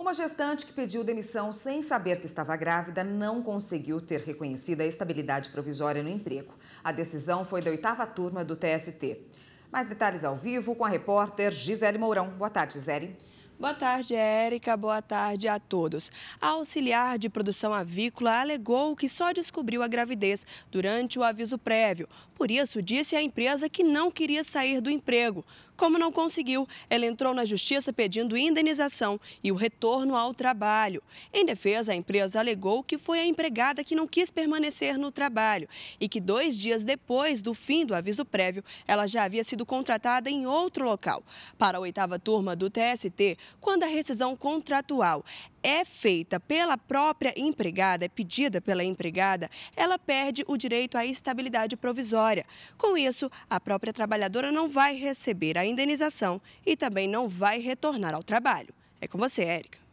Uma gestante que pediu demissão sem saber que estava grávida não conseguiu ter reconhecida a estabilidade provisória no emprego. A decisão foi da oitava turma do TST. Mais detalhes ao vivo com a repórter Gisele Mourão. Boa tarde, Gisele. Boa tarde, Érica. Boa tarde a todos. A auxiliar de produção avícola alegou que só descobriu a gravidez durante o aviso prévio. Por isso, disse à empresa que não queria sair do emprego. Como não conseguiu, ela entrou na justiça pedindo indenização e o retorno ao trabalho. Em defesa, a empresa alegou que foi a empregada que não quis permanecer no trabalho e que dois dias depois do fim do aviso prévio, ela já havia sido contratada em outro local. Para a oitava turma do TST, quando a rescisão contratual é feita pela própria empregada, é pedida pela empregada, ela perde o direito à estabilidade provisória. Com isso, a própria trabalhadora não vai receber a indenização e também não vai retornar ao trabalho. É com você, Érica.